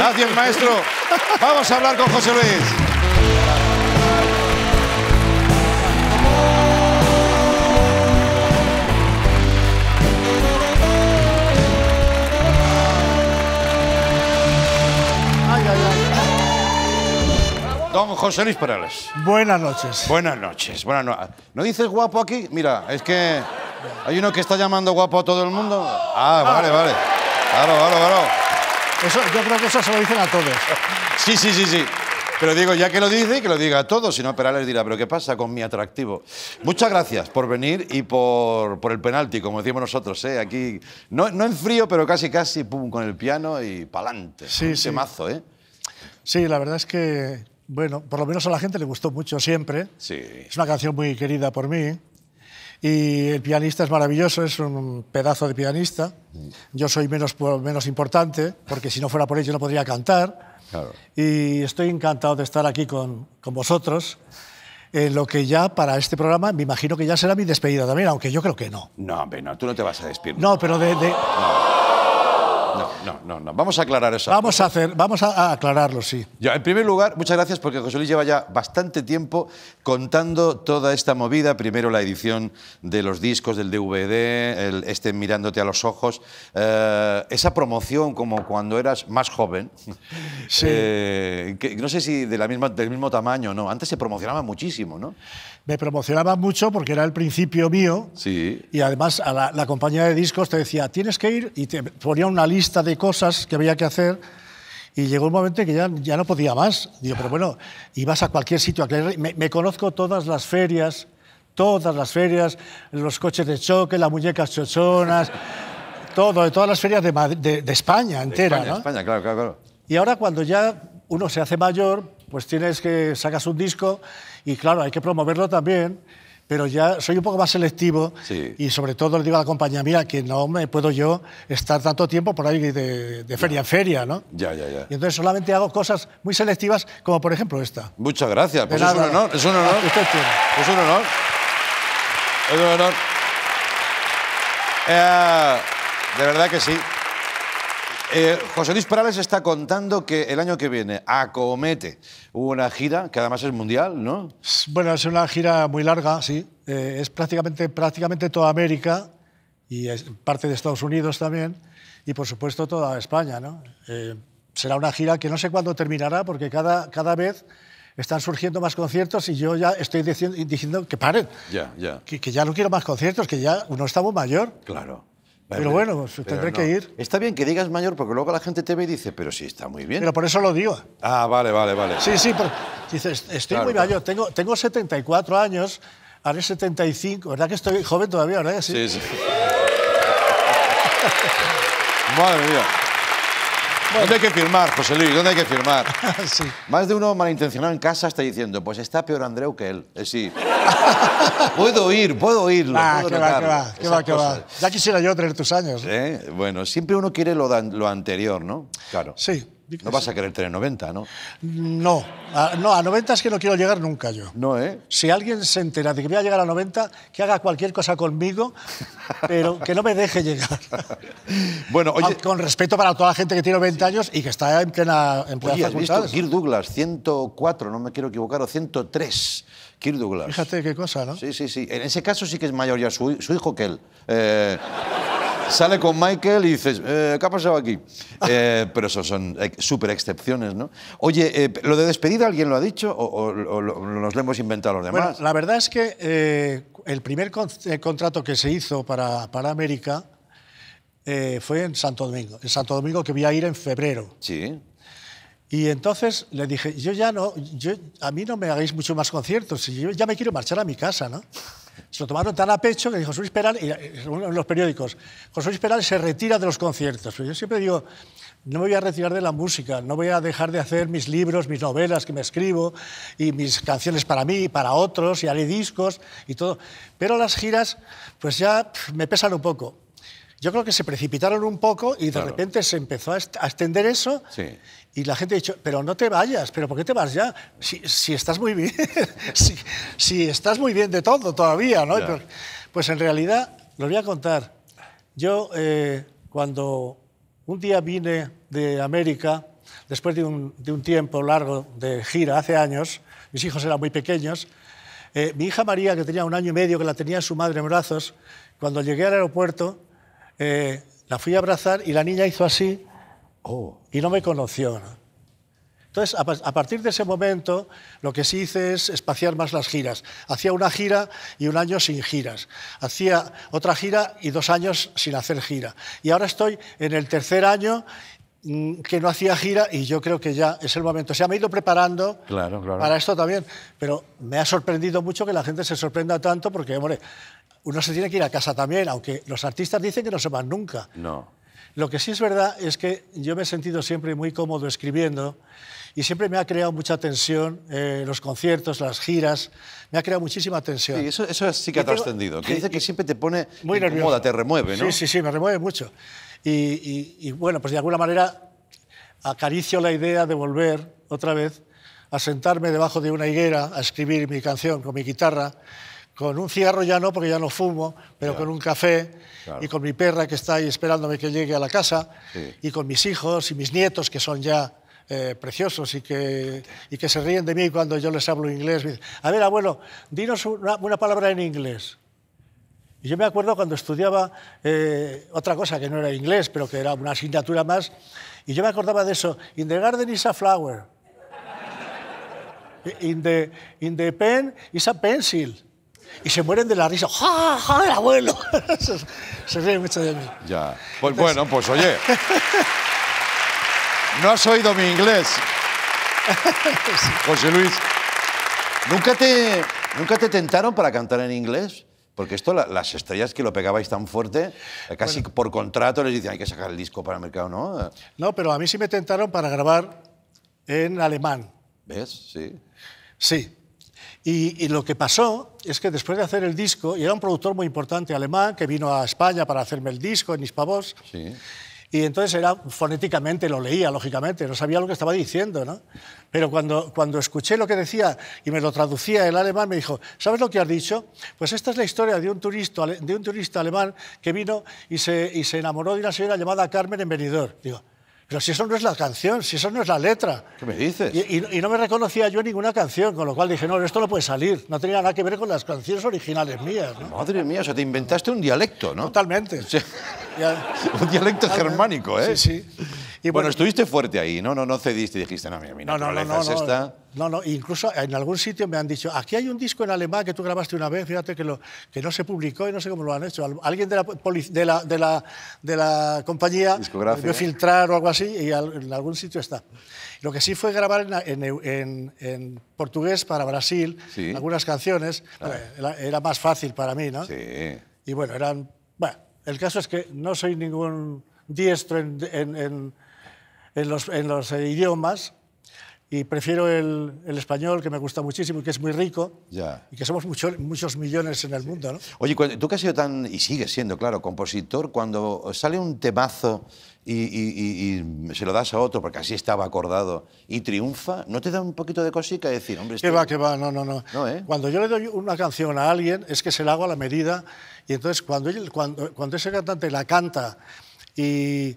Gracias, maestro. Vamos a hablar con José Luis. Don José Luis Perales. Buenas noches. Buenas noches. no... ¿No dices guapo aquí? Mira, es que hay uno que está llamando guapo a todo el mundo. Ah, vale, vale. Claro, claro, claro yo creo que eso se lo dicen a todos. Sí, sí, sí, sí. Pero digo, ya que lo dice, que lo diga a todos, si no, les dirá, pero ¿qué pasa con mi atractivo? Muchas gracias por venir y por, el penalti, como decimos nosotros, ¿eh? aquí, no, en frío, pero casi, casi, pum, con el piano y pa'lante. Sí, sí. ¿eh? Sí, la verdad es que, bueno, por lo menos a la gente le gustó mucho siempre. Sí. Es una canción muy querida por mí. Y el pianista es maravilloso, es un pedazo de pianista. Yo soy menos, menos importante, porque si no fuera por él yo no podría cantar. Claro. Y estoy encantado de estar aquí con, con vosotros. En lo que ya para este programa me imagino que ya será mi despedida también, aunque yo creo que no. No, hombre, tú no te vas a despedir. No, pero de... Vamos a aclarar eso. Vamos a, hacer, vamos a aclararlo, sí. en primer lugar, muchas gracias porque José Luis lleva ya bastante tiempo contando toda esta movida. Primero la edición de los discos, del DVD, el, este mirándote a los ojos. Eh, esa promoción como cuando eras más joven. Sí. Eh, no sé si de la misma, del mismo tamaño no. Antes se promocionaba muchísimo, ¿no? me promocionaba mucho porque era el principio mío. Sí. Y además a la, compañía de discos te decía, tienes que ir y te ponía una lista de cosas que había que hacer. Y llegó un momento que ya, ya no podía más. Digo, pero bueno, ibas a cualquier sitio. me, conozco todas las ferias, todas las ferias, los coches de choque, las muñecas chochonas, todo, de todas las ferias de, España entera. España, claro, claro. Y ahora cuando ya uno se hace mayor, pues tienes que sacas un disco y claro, hay que promoverlo también pero ya soy un poco más selectivo y sobre todo le digo a la compañía, mira, que no me puedo yo estar tanto tiempo por ahí de, feria en feria, ¿no? Ya, ya, ya. Y entonces solamente hago cosas muy selectivas, como por ejemplo esta. Muchas gracias, pues es un honor, es un honor. Es eh, un honor. Es un honor. de verdad que sí. Eh, José Luis Perales está contando que el año que viene acomete una gira, que además es mundial, ¿no? Bueno, es una gira muy larga, sí. Eh, es prácticamente, prácticamente toda América y parte de Estados Unidos también, y por supuesto toda España, ¿no? Eh, será una gira que no sé cuándo terminará, porque cada, cada vez están surgiendo más conciertos y yo ya estoy diciendo, que paren. Ya, ya. Que, que, ya no quiero más conciertos, que ya uno está muy mayor. Claro. Pero bueno, pues, tendré que ir. Está bien que digas mayor porque luego la gente te ve y dice, pero sí, está muy bien. Pero por eso lo digo. Ah, vale, vale, vale. Sí, sí, pero dices, estoy muy mayor, tengo, tengo 74 años, haré 75, ¿verdad que estoy joven todavía, verdad? sí. sí. Madre mía. ¿Dónde hay que firmar, José Luis? ¿Dónde hay que firmar? Más de uno malintencionado en casa está diciendo, pues está peor Andreu que él. Eh, sí. puedo oír, puedo oírlo. Ah, qué va, qué va, qué va, va. Ya quisiera yo tener tus años. Bueno, siempre uno quiere lo, lo anterior, ¿no? Claro. Sí. No vas a querer tener 90, ¿no? No, no, a 90 es que no quiero llegar nunca yo. No, ¿eh? Si alguien se entera de que voy a llegar a 90, que haga cualquier cosa conmigo, pero que no me deje llegar. bueno, oye... Con respeto para toda la gente que tiene 90 años y que está en plena, en plena oye, ¿has visto? Douglas, 104, no me quiero equivocar, o 103. Kirk Douglas. Fíjate qué cosa, ¿no? Sí, sí, sí. En ese caso sí que es mayor ya su, hijo que él. Eh, sale con Michael y dices, eh, ¿qué ha pasado aquí? Eh, pero eso son súper excepciones, ¿no? Oye, eh, ¿lo de despedida alguien lo ha dicho o, nos lo hemos inventado los demás? Bueno, la verdad es que el primer contrato que se hizo para, para América fue en Santo Domingo. En Santo Domingo que voy a ir en febrero. Sí. Y entonces le dije, yo ya no, yo, a mí no me hagáis mucho más conciertos, yo ya me quiero marchar a mi casa, ¿no? Se lo tomaron tan a pecho que José Luis Peral, en los periódicos, José Luis Peral se retira de los conciertos. yo siempre digo, no me voy a retirar de la música, no voy a dejar de hacer mis libros, mis novelas que me escribo y mis canciones para mí y para otros y haré discos y todo. Pero las giras, pues ya me pesan un poco. Yo creo que se precipitaron un poco y de repente se empezó a, extender eso y la gente ha dicho, pero no te vayas, pero ¿por qué te vas ya? Si, si estás muy bien, si, estás muy bien de todo todavía, ¿no? Pues, pues en realidad, lo voy a contar. Yo eh, cuando un día vine de América, después de un, tiempo largo de gira, hace años, mis hijos eran muy pequeños, eh, mi hija María, que tenía un año y medio, que la tenía su madre en brazos, cuando llegué al aeropuerto, eh, la fui a abrazar y la niña hizo así oh, y no me conoció. Entonces, a, partir de ese momento, lo que sí hice es espaciar más las giras. Hacía una gira y un año sin giras. Hacía otra gira y dos años sin hacer gira. Y ahora estoy en el tercer año mm, que no hacía gira y yo creo que ya es el momento. se sea, me he ido preparando claro, para esto también, pero me ha sorprendido mucho que la gente se sorprenda tanto porque, hombre, uno se tiene que ir a casa también, aunque los artistas dicen que no se van nunca. No. Lo que sí es verdad es que yo me he sentido siempre muy cómodo escribiendo y siempre me ha creado mucha tensión eh, los conciertos, las giras, me ha creado muchísima tensión. y eso, eso sí que ha trascendido. Que dice que siempre te pone muy incómoda, te remueve, ¿no? Sí, sí, sí, me remueve mucho. Y, y, bueno, pues de alguna manera acaricio la idea de volver otra vez a sentarme debajo de una higuera a escribir mi canción con mi guitarra con un cigarro ya no, porque ya no fumo, pero con un café y con mi perra que está ahí esperándome que llegue a la casa y con mis hijos y mis nietos que son ya eh, preciosos y que, y que se ríen de mí cuando yo les hablo inglés. a ver, abuelo, dinos una, palabra en inglés. Y yo me acuerdo cuando estudiaba eh, otra cosa que no era inglés, pero que era una asignatura más, y yo me acordaba de eso. In the garden is a flower. In the, in the pen is a pencil y se mueren de la risa. ¡Ja, ja, el abuelo! se, mucho de mí. Ya. Pues bueno, pues oye. no has oído mi inglés. José Luis, ¿nunca te, ¿nunca te tentaron para cantar en inglés? Porque esto, las estrellas que lo pegabais tan fuerte, eh, casi por contrato les dicen hay que sacar el disco para el mercado, ¿no? No, pero a mí sí me tentaron para grabar en alemán. ¿Ves? Sí. Sí, y, lo que pasó es que después de hacer el disco, y era un productor muy importante alemán que vino a España para hacerme el disco en Hispavox, y entonces era, fonéticamente lo leía, lógicamente, no sabía lo que estaba diciendo, ¿no? Pero cuando, cuando escuché lo que decía y me lo traducía el alemán, me dijo, ¿sabes lo que has dicho? Pues esta es la historia de un turista, de un turista alemán que vino y se, y se enamoró de una señora llamada Carmen en Benidorm. Digo, pero si eso no es la canción, si eso no es la letra. ¿Qué me dices? Y, no me reconocía yo ninguna canción, con lo cual dije, no, esto no puede salir. No tenía nada que ver con las canciones originales mías. Madre mía, o sea, te inventaste un dialecto, ¿no? Totalmente. un dialecto germánico, ¿eh? Sí, sí bueno, estuviste fuerte ahí, ¿no? No, cediste y dijiste, no, mira, mi no, no, no, no, es esta. No, no, incluso en algún sitio me han dicho, aquí hay un disco en alemán que tú grabaste una vez, fíjate que, no se publicó y no sé cómo lo han hecho. Alguien de la, de de compañía filtrar o algo así y en algún sitio está. Lo que sí fue grabar en, portugués para Brasil algunas canciones, ah. eh, era, era, más fácil para mí, ¿no? Sí. Y bueno, eran... Bueno, el caso es que no soy ningún diestro en en los, eh, idiomas y prefiero el, español, que me gusta muchísimo y que es muy rico, y que somos muchos millones en el mundo. ¿no? Oye, tú que has sido tan, y sigues siendo, claro, compositor, cuando sale un temazo y, se lo das a otro, porque así estaba acordado, y triunfa, ¿no te da un poquito de cosica decir, hombre... Que este va, que va, no, no, no. ¿eh? Cuando yo le doy una canción a alguien, es que se la hago a la medida, y entonces cuando, cuando ese cantante la canta y,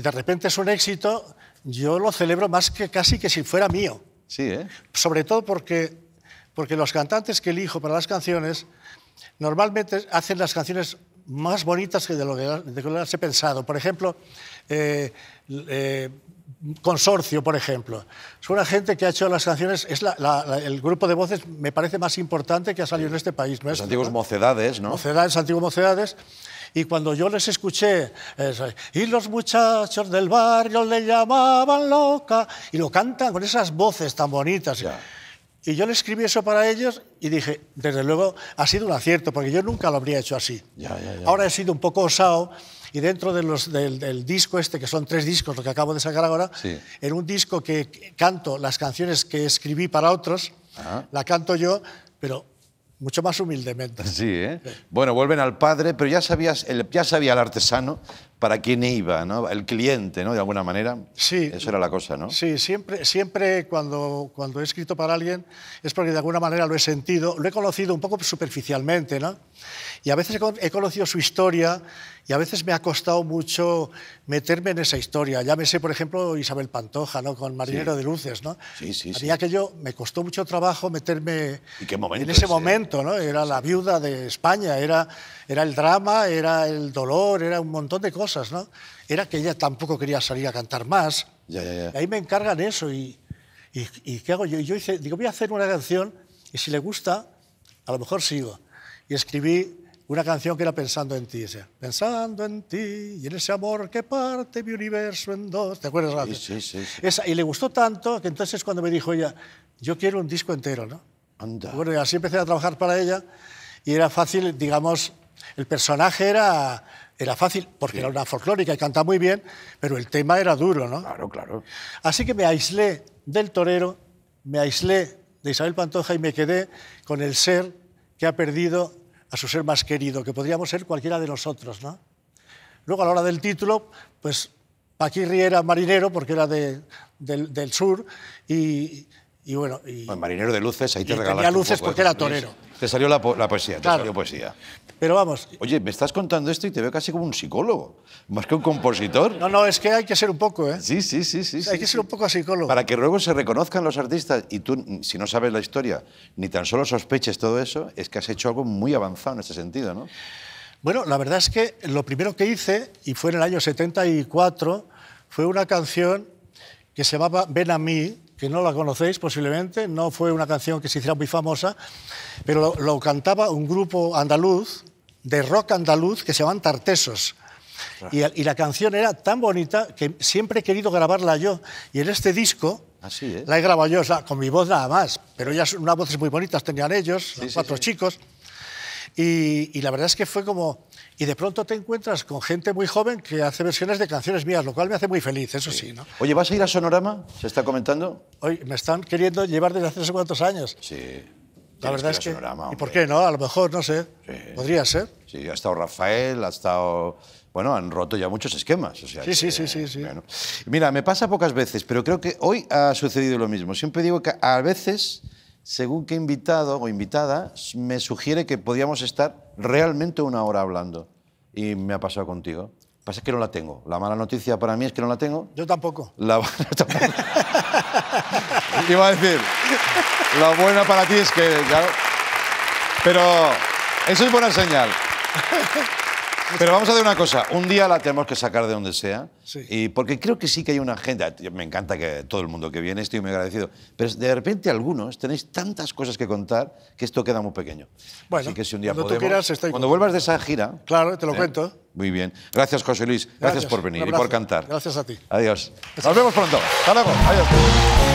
de repente es un éxito, yo lo celebro más que casi que si fuera mío. Sí, ¿eh? Sobre todo porque, porque los cantantes que elijo para las canciones normalmente hacen las canciones más bonitas que de lo que, las he pensado. Por ejemplo, eh, eh, Consorcio, por ejemplo. Es una gente que ha hecho las canciones, es el grupo de voces, me parece, más importante que ha salido en este país. Los antiguos mocedades, ¿no? Mocedades, antiguos mocedades. Y cuando yo les escuché, y los muchachos del barrio le llamaban loca, y lo cantan con esas voces tan bonitas. Y yo le escribí eso para ellos y dije, desde luego ha sido un acierto, porque yo nunca lo habría hecho así. ahora he sido un poco osado y dentro de los, del, disco este, que son tres discos, lo que acabo de sacar ahora, en un disco que canto las canciones que escribí para otros, la canto yo, pero mucho más humildemente. Sí, ¿eh? Bueno, vuelven al padre, pero ya, sabías, el, ya sabía el artesano para quién iba, ¿no? El cliente, ¿no? De alguna manera. Sí. Eso era la cosa, ¿no? Sí, siempre, siempre cuando, cuando he escrito para alguien es porque de alguna manera lo he sentido, lo he conocido un poco superficialmente, ¿no? Y a veces he conocido su historia y a veces me ha costado mucho meterme en esa historia. Llámese, por ejemplo, Isabel Pantoja, ¿no? con Marinero de Luces. ¿no? Sí, Había me costó mucho trabajo meterme en ese momento. ¿no? Era la viuda de España, era, era el drama, era el dolor, era un montón de cosas. ¿no? Era que ella tampoco quería salir a cantar más. ahí me encargan eso y, y, ¿qué hago yo? Y yo digo, voy a hacer una canción y si le gusta, a lo mejor sigo. Y escribí una canción que era Pensando en ti, Pensando en ti y en ese amor que parte mi universo en dos. ¿Te acuerdas? Sí, sí, sí, sí. y le gustó tanto que entonces cuando me dijo ella, yo quiero un disco entero, ¿no? Anda. Bueno, y así empecé a trabajar para ella y era fácil, digamos, el personaje era, era fácil porque era una folclórica y canta muy bien, pero el tema era duro, ¿no? Claro, claro. Así que me aislé del torero, me aislé de Isabel Pantoja y me quedé con el ser que ha perdido a su ser más querido, que podríamos ser cualquiera de nosotros, ¿no? Luego, a la hora del título, pues Paquirri era marinero porque era de, del, del, sur y, y bueno, y, pues Marinero de Luces, ahí te regalaste. Tenía luces porque era tonero. Te salió la, poesía, te salió poesía. Pero vamos. Oye, me estás contando esto y te veo casi como un psicólogo, más que un compositor. No, no, es que hay que ser un poco, ¿eh? Sí, sí, sí. sí hay que ser un poco psicólogo. Para que luego se reconozcan los artistas y tú, si no sabes la historia, ni tan solo sospeches todo eso, es que has hecho algo muy avanzado en ese sentido, ¿no? Bueno, la verdad es que lo primero que hice, y fue en el año 74, fue una canción que se llamaba Ven a mí, que no la conocéis posiblemente, no fue una canción que se hiciera muy famosa, pero lo, cantaba un grupo andaluz, de rock andaluz, que se llaman Tartesos. Y, la canción era tan bonita que siempre he querido grabarla yo. Y en este disco Así, ah, ¿eh? la he grabado yo, con mi voz nada más. Pero ellas, unas voces muy bonitas tenían ellos, los cuatro chicos. Y, la verdad es que fue como... Y de pronto te encuentras con gente muy joven que hace versiones de canciones mías, lo cual me hace muy feliz, eso sí. ¿no? Oye, ¿vas a ir a Sonorama? ¿Se está comentando? Hoy me están queriendo llevar desde hace no sé cuántos años. Sí. La verdad es que... ¿Y por qué no? A lo mejor, no sé. Podría ser. Sí, ha estado Rafael, ha estado bueno, han roto ya muchos esquemas. O sea, sí, sí, sí, sí, sí. Bueno. Mira, me pasa pocas veces, pero creo que hoy ha sucedido lo mismo. Siempre digo que a veces según qué invitado o invitada me sugiere que podíamos estar realmente una hora hablando. Y me ha pasado contigo. que pasa es que no la tengo. La mala noticia para mí es que no la tengo. Yo tampoco. La Iba a decir, la buena para ti es que... Pero eso es buena señal. Pero vamos a hacer una cosa. Un día la tenemos que sacar de donde sea. Y porque creo que sí que hay una agenda. Me encanta que todo el mundo que viene, estoy muy agradecido. Pero de repente algunos tenéis tantas cosas que contar que esto queda muy pequeño. Bueno, Así que si un día cuando podemos, tú quieras, estoy Cuando vuelvas de esa gira... Claro, te lo ¿eh? cuento. Muy bien. Gracias, José Luis. Gracias, gracias por venir y por cantar. Gracias a ti. Adiós. Nos vemos pronto. Hasta luego. Adiós.